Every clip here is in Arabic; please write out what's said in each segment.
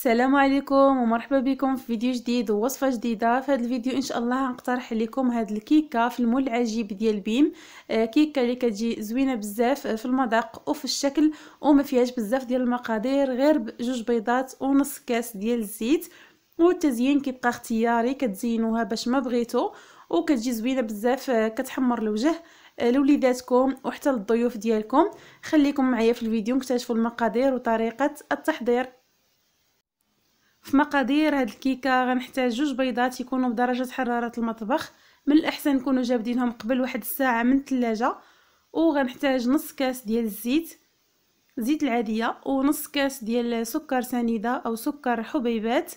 السلام عليكم ومرحبا بكم في فيديو جديد ووصفه جديده في هذا الفيديو ان شاء الله غنقترح لكم هاد الكيكه في المول العجيب ديال بيم آه، كيكه اللي كتجي زوينه بزاف في المذاق وفي الشكل وما فيهاش بزاف ديال المقادير غير بجوج بيضات ونص كاس ديال الزيت والتزيين كيبقى اختياري كتزينوها باش ما بغيتو وكتجي زوينه بزاف آه، كتحمر الوجه آه، لوليداتكم وحتى للضيوف ديالكم خليكم معايا في الفيديو نكتشفوا المقادير وطريقه التحضير في مقادير هاد الكيكه غنحتاج جوج بيضات يكونوا بدرجه حراره المطبخ من الاحسن نكونوا جابدينهم قبل واحد الساعه من الثلاجه وغنحتاج نص كاس ديال الزيت زيت العاديه ونص كاس ديال سكر سنيده او سكر حبيبات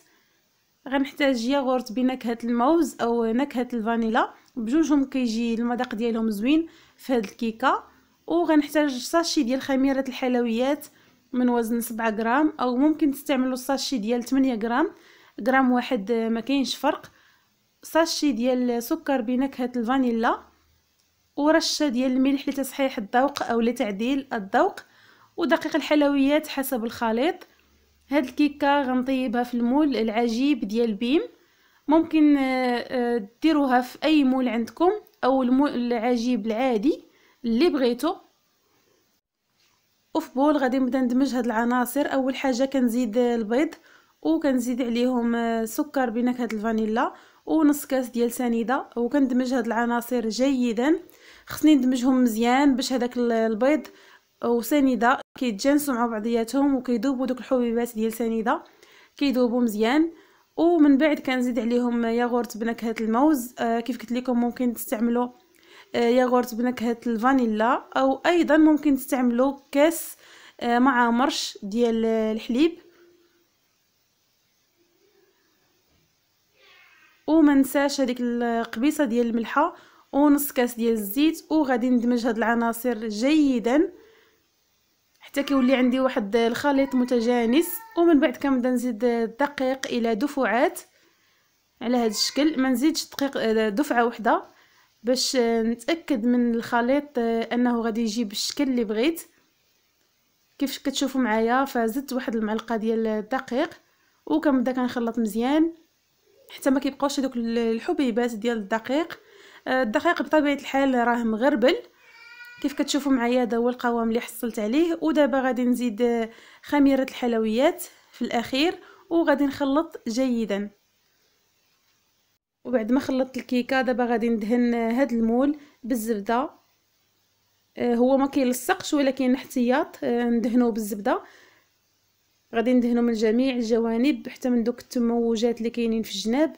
غنحتاج ياغورت بنكهه الموز او نكهه الفانيلا بجوجهم كيجي المذاق ديالهم زوين في هاد الكيكه وغنحتاج ساشي ديال خميره الحلويات من وزن سبعة غرام او ممكن تستعملوا الساشي ديال 8 غرام غرام واحد آه، ما كاينش فرق ساشي ديال سكر بنكهه الفانيلا ورشه ديال الملح لتصحيح الذوق او لتعديل الذوق ودقيق الحلويات حسب الخليط هاد الكيكه غنطيبها في المول العجيب ديال بيم ممكن آه، آه، ديروها في اي مول عندكم او العجيب العادي اللي بغيتو وفي بول غادي نبدا ندمج هاد العناصر اول حاجه كنزيد البيض وكنزيد عليهم آه، سكر بنكهه الفانيلا ونص كاس ديال سنيده وكندمج هاد العناصر جيدا خصني ندمجهم مزيان باش هذاك البيض وسنيده كيتجانسوا مع بعضياتهم وكيذوبوا دوك الحبيبات ديال سنيده كيذوبوا مزيان ومن بعد كنزيد عليهم ياغورت بنكهه الموز آه، كيف قلت لكم ممكن تستعملوا آه، ياغورت بنكهه الفانيلا او ايضا ممكن تستعملوا كاس آه، مع مرش ديال الحليب وما منساش هذيك القبيصه ديال الملحه ونص كاس ديال الزيت وغادي ندمج هاد العناصر جيدا حتى كيولي عندي واحد الخليط متجانس ومن بعد كنبدا نزيد الدقيق الى دفعات على هذا الشكل ما نزيدش دقيق آه، دفعه وحده باش نتاكد من الخليط آه، انه غادي يجي بالشكل اللي بغيت كيف كتشوفوا معايا فزدت واحد المعلقه ديال الدقيق وكنبدا كنخلط مزيان حتى ما كيبقاوش دوك الحبيبات ديال الدقيق آه، الدقيق بطبيعه الحال راه مغربل كيف كتشوفوا معايا هذا هو القوام اللي حصلت عليه ودابا غادي نزيد آه، خميره الحلويات في الاخير وغادي نخلط جيدا وبعد ما خلطت الكيكه دابا غادي ندهن هاد المول بالزبده آه، هو ما كيلصقش ولكن احتياط آه، ندهنوه بالزبده غادي ندهنو من جميع الجوانب حتى من دوك التموجات اللي كاينين في الجناب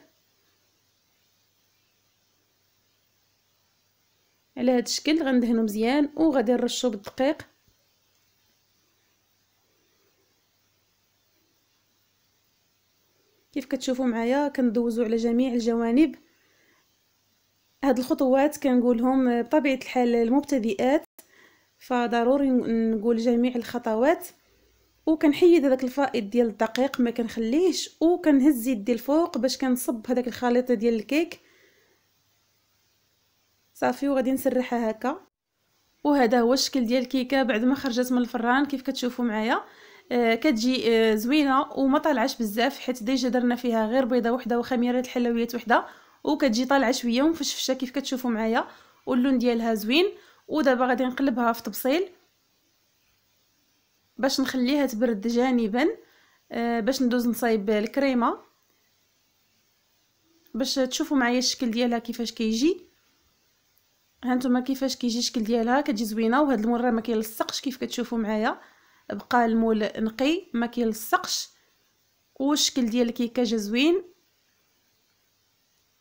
على هذا الشكل غندهنو مزيان وغادي نرشو بالدقيق كيف كتشوفوا معايا كندوزو على جميع الجوانب هاد الخطوات كنقولهم بطبيعه الحال المبتدئات فضروري نقول جميع الخطوات وكنحيد هذاك الفائض ديال الدقيق ما كنخليهش وكنهز يدي الفوق باش كنصب هذاك الخليط ديال الكيك صافي وغادي نسرحها هكا وهذا هو الشكل ديال الكيكه بعد ما خرجت من الفران كيف كتشوفوا معايا آه، كتجي آه، زوينه وما طالعش بزاف حيت ديجا درنا فيها غير بيضه وحده وخميره الحلويات وحده وكتجي طالعه شويه ومفشفشه كيف كتشوفوا معايا واللون ديالها زوين ودابا غادي نقلبها في طبسيل باش نخليها تبرد جانبا آه، باش ندوز نصايب الكريمه باش تشوفوا معايا الشكل ديالها كيفاش كيجي هانتوما كيفاش كيجي الشكل ديالها كتجي زوينه وهاد المره ما كيلصقش كيف كتشوفوا معايا بقى المول نقي ما كيلصقش والشكل ديال جا زوين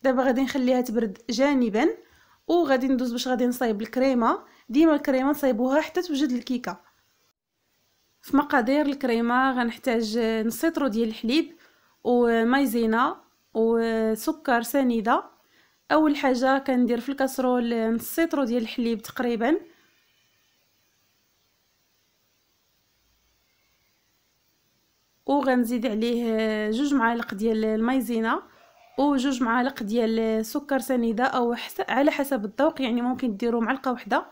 دابا غادي نخليها تبرد جانبا وغادي ندوز باش غادي نصايب الكريمه ديما الكريمه نصايبوها حتى توجد الكيكه في مقادير الكريمه غنحتاج نص ديال الحليب ومايزينا وسكر سنيده اول حاجه كندير في الكاسرول نص ديال الحليب تقريبا وغنزيد عليه جوج معالق ديال المايزينا وجوج معالق ديال سكر سنيده او حس... على حسب الذوق يعني ممكن ديروا معلقه واحده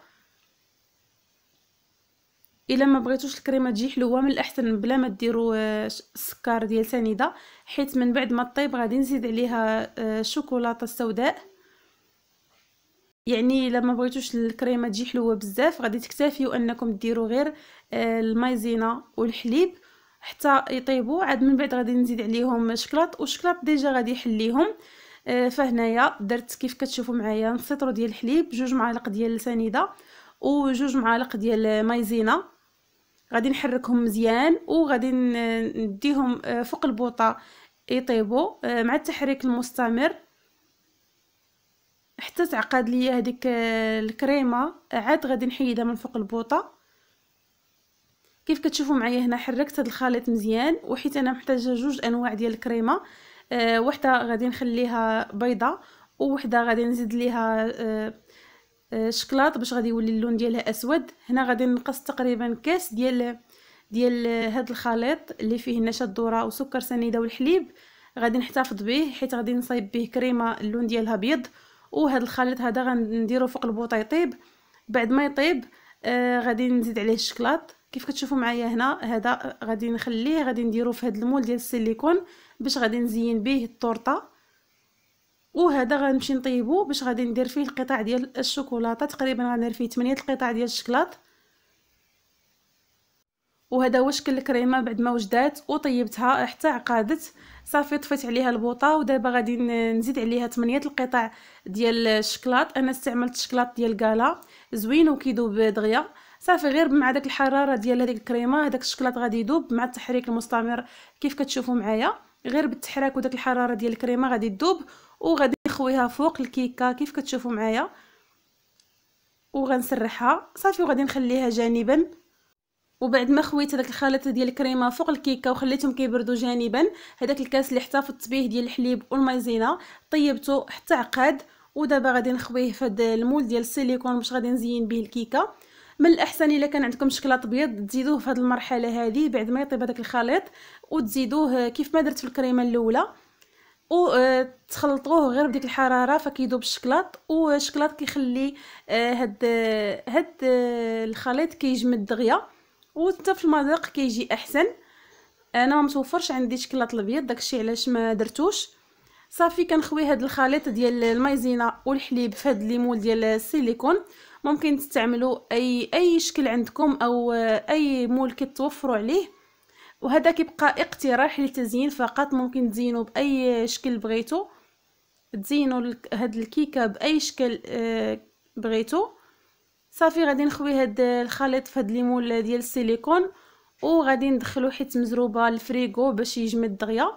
الا ما بغيتوش الكريمه تجي حلوه من الاحسن بلا ما ديروا آه، السكر ديال سنيده حيت من بعد ما طيب غادي نزيد عليها آه، الشوكولاته السوداء يعني الا ما بغيتوش الكريمه تجي حلوه بزاف غادي تكتفيوا انكم ديروا غير آه، المايزينا والحليب حتى يطيبوا عاد من بعد غادي نزيد عليهم شكلاط والشكلاط ديجا غادي يحليهم آه، فهنايا درت كيف كتشوفوا معايا نصيطرو ديال الحليب جوج معالق ديال سنيده وجوج معالق ديال مايزينا غادي نحركهم مزيان وغادي نديهم آه، فوق البوطه يطيبوا آه، مع التحريك المستمر حتى تعقد ليا هذيك الكريمه عاد غادي نحيدها من فوق البوطه كيف كتشوفوا معايا هنا حركت هذا الخليط مزيان وحيت انا محتاجه جوج انواع ديال الكريمه أه وحده غادي نخليها بيضه ووحده غادي نزيد ليها أه أه شكلاط باش غادي يولي اللون ديالها اسود هنا غادي نقص تقريبا كاس ديال ديال هذا الخليط اللي فيه نشا الذره وسكر سنيده والحليب غادي نحتفظ به حيت غادي نصايب به كريمه اللون ديالها ابيض وهذا الخليط هذا غنديرو فوق يطيب بعد ما يطيب آه غادي نزيد عليه الشكلاط كيف كتشوفوا معايا هنا هذا غادي نخليه غادي نديرو في هذا المول ديال السيليكون باش غادي نزين به التورته وهذا غنمشي نطيبو باش غادي ندير فيه القطع ديال الشوكولاته تقريبا غندير فيه 8 القطع ديال الشكلاط وهذا هو شكل الكريمه بعد ما وجدات وطيبتها حتى عقادت صافي طفيت عليها البوطه ودابا غادي نزيد عليها 8 القطع ديال الشكلاط انا استعملت الشكلاط ديال كالا زوين وكيذوب دغيا صافي غير مع داك الحراره ديال هذيك الكريمه هذاك الشكلاط غادي يذوب مع التحريك المستمر كيف كتشوفوا معايا غير بالتحراك وداك الحراره ديال الكريمه غادي يذوب وغادي نخويها فوق الكيكه كيف كتشوفوا معايا وغنسرحها صافي وغادي نخليها جانبا وبعد ما خويت هذاك الخليط ديال الكريمه فوق الكيكه وخليتهم كيبردوا جانبا هذاك الكاس اللي احتفظت به ديال الحليب والمايزينا طيبته حتى عقاد ودابا غادي نخويه في هذا المول ديال السيليكون باش غادي نزين به الكيكه من الاحسن الا كان عندكم شكلاط ابيض تزيدوه في هذه المرحله هذه بعد ما يطيب هذاك الخليط وتزيدوه كيف ما درت في الكريمه الاولى وتخلطوه آه، غير بديك الحراره فكيذوب الشكلاط والشكلاط كيخلي آه، هاد هاد آه، الخليط كيجمد دغيا وحتى في المذاق كيجي احسن انا ما متوفرش عندي شكلاط الابيض داكشي علاش ما درتوش صافي كنخوي هاد الخليط ديال المايزينا والحليب في هاد الليمون ديال السيليكون ممكن تستعملوا اي اي شكل عندكم او آه، اي مول كتوفروا عليه وهذا كيبقى اقتراح للتزيين فقط ممكن تزينوا باي شكل بغيتو تزينوا هاد الكيكه باي شكل آه، بغيتو صافي غادي نخوي هاد الخليط في هاد ليمول ديال السيليكون وغادي ندخلو حيت مزروبه للفريغو باش يجمد دغيا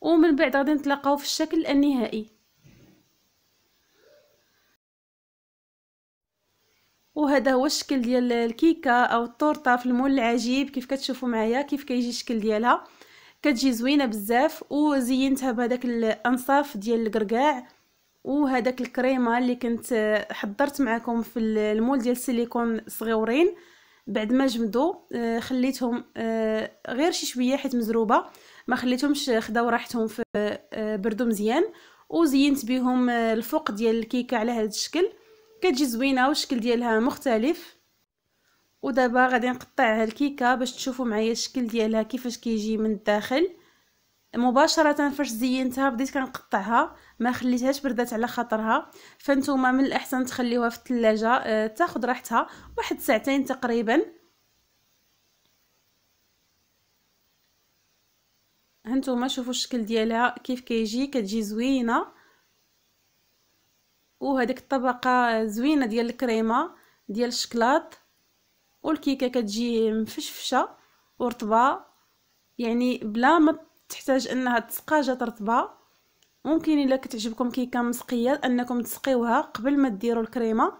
ومن بعد غادي نتلاقاو في الشكل النهائي وهذا هو الشكل ديال الكيكه او الطورطه في المول العجيب كيف كتشوفوا معايا كيف كيجي الشكل ديالها كتجي زوينه بزاف وزينتها بهذاك الانصاف ديال القرقاع وهذاك الكريمه اللي كنت حضرت معكم في المول ديال السيليكون صغيورين بعد ما جمدوا آه، خليتهم آه، غير شي شويه حيت مزروبه ما خليتهمش خداو راحتهم في آه، بردو مزيان وزينت بهم الفوق ديال الكيكه على هذا الشكل كتجي زوينه والشكل ديالها مختلف ودابا غادي نقطع الكيكه باش تشوفوا معايا الشكل ديالها كيفاش كيجي من الداخل مباشره فاش زينتها بديت كنقطعها ما خليتهاش بردات على خاطرها فانتوما من الاحسن تخليوها في الثلاجه أه تاخذ راحتها واحد ساعتين تقريبا هانتوما شوفوا الشكل ديالها كيف كيجي كتجي زوينه وهذيك الطبقه زوينه ديال الكريمه ديال الشكلاط والكيكه كتجي مفشفشه ورطبه يعني بلا ما تحتاج انها تسقى جات رطبه ممكن الا كتعجبكم كيكه مسقيه انكم تسقيوها قبل ما ديروا الكريمه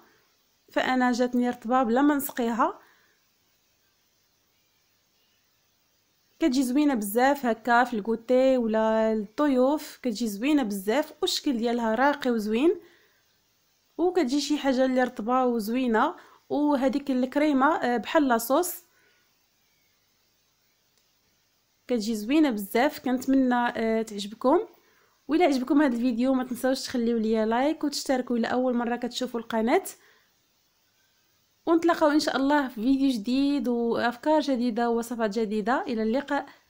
فانا جاتني رطبه بلا ما نسقيها كتجي زوينه بزاف هكا في الكوتي ولا الضيوف كتجي زوينه بزاف والشكل ديالها راقي وزوين وكتجي شي حاجه اللي رطبه وزوينه وهذيك الكريمه آه، بحال لاصوص كتجي زوينه بزاف كنتمنى آه، تعجبكم وإلا عجبكم هذا الفيديو ما تنساوش تخليو ليا لايك وتشتركوا الى اول مره كتشوفوا القناه ونتلاقاو ان شاء الله في فيديو جديد وافكار جديده ووصفات جديده الى اللقاء